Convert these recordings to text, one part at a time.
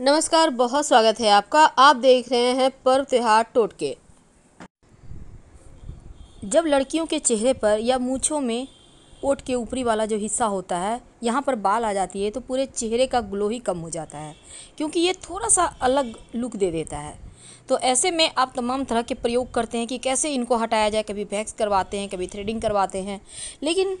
नमस्कार बहुत स्वागत है आपका आप देख रहे हैं पर्व त्यौहार टोटके जब लड़कियों के चेहरे पर या मूछों में ओट के ऊपरी वाला जो हिस्सा होता है यहाँ पर बाल आ जाती है तो पूरे चेहरे का ग्लो ही कम हो जाता है क्योंकि ये थोड़ा सा अलग लुक दे देता है तो ऐसे में आप तमाम तरह के प्रयोग करते हैं कि कैसे इनको हटाया जाए कभी वैक्स करवाते हैं कभी थ्रेडिंग करवाते हैं लेकिन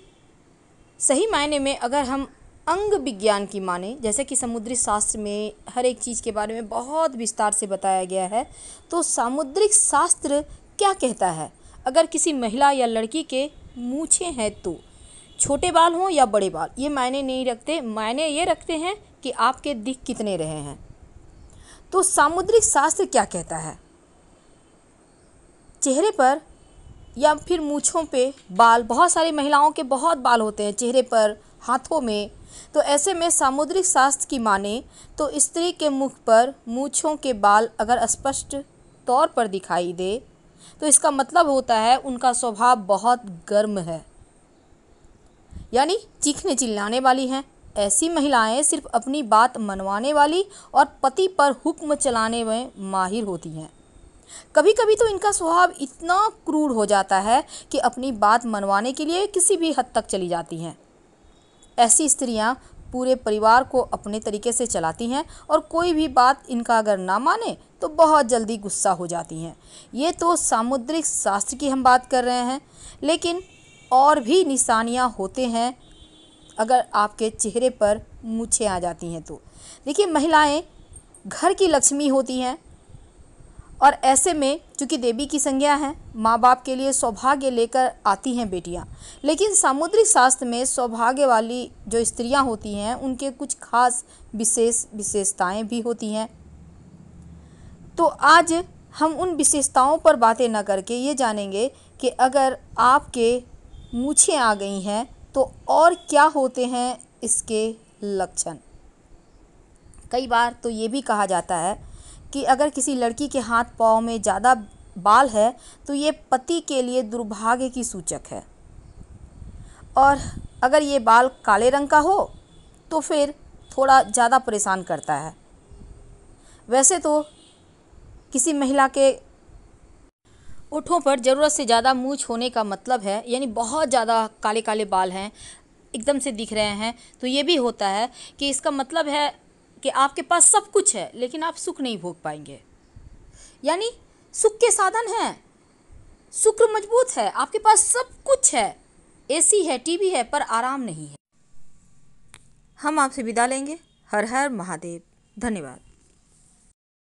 सही मायने में अगर हम अंग विज्ञान की माने जैसे कि समुद्री शास्त्र में हर एक चीज़ के बारे में बहुत विस्तार से बताया गया है तो सामुद्रिक शास्त्र क्या कहता है अगर किसी महिला या लड़की के मूछे हैं तो छोटे बाल हों या बड़े बाल ये मायने नहीं रखते मायने ये रखते हैं कि आपके दिख कितने रहे हैं तो सामुद्रिक शास्त्र क्या कहता है चेहरे पर या फिर मूछों पे बाल बहुत सारी महिलाओं के बहुत बाल होते हैं चेहरे पर हाथों में तो ऐसे में सामुद्रिक शास्त्र की माने तो स्त्री के मुख पर मूछों के बाल अगर स्पष्ट तौर पर दिखाई दे तो इसका मतलब होता है उनका स्वभाव बहुत गर्म है यानी चीखने चिल्लाने वाली हैं ऐसी महिलाएं सिर्फ अपनी बात मनवाने वाली और पति पर हुक्म चलाने में माहिर होती हैं कभी कभी तो इनका स्वभाव इतना क्रूर हो जाता है कि अपनी बात मनवाने के लिए किसी भी हद तक चली जाती हैं ऐसी स्त्रियाँ पूरे परिवार को अपने तरीके से चलाती हैं और कोई भी बात इनका अगर ना माने तो बहुत जल्दी गुस्सा हो जाती हैं ये तो सामुद्रिक शास्त्र की हम बात कर रहे हैं लेकिन और भी निशानियाँ होते हैं अगर आपके चेहरे पर मूछें आ जाती हैं तो देखिए महिलाएं घर की लक्ष्मी होती हैं और ऐसे में चूँकि देवी की संज्ञा है माँ बाप के लिए सौभाग्य लेकर आती हैं बेटियाँ लेकिन सामुद्रिक शास्त्र में सौभाग्य वाली जो स्त्रियाँ होती हैं उनके कुछ खास विशेष विशेषताएँ भी होती हैं तो आज हम उन विशेषताओं पर बातें न करके ये जानेंगे कि अगर आपके मूछें आ गई हैं तो और क्या होते हैं इसके लक्षण कई बार तो ये भी कहा जाता है कि अगर किसी लड़की के हाथ पाँव में ज़्यादा बाल है तो ये पति के लिए दुर्भाग्य की सूचक है और अगर ये बाल काले रंग का हो तो फिर थोड़ा ज़्यादा परेशान करता है वैसे तो किसी महिला के उठों पर ज़रूरत से ज़्यादा मूछ होने का मतलब है यानी बहुत ज़्यादा काले काले बाल हैं एकदम से दिख रहे हैं तो ये भी होता है कि इसका मतलब है कि आपके पास सब कुछ है लेकिन आप सुख नहीं भोग पाएंगे यानी सुख के साधन हैं शुक्र मजबूत है आपके पास सब कुछ है एसी है टीवी है पर आराम नहीं है हम आपसे विदा लेंगे हर हर महादेव धन्यवाद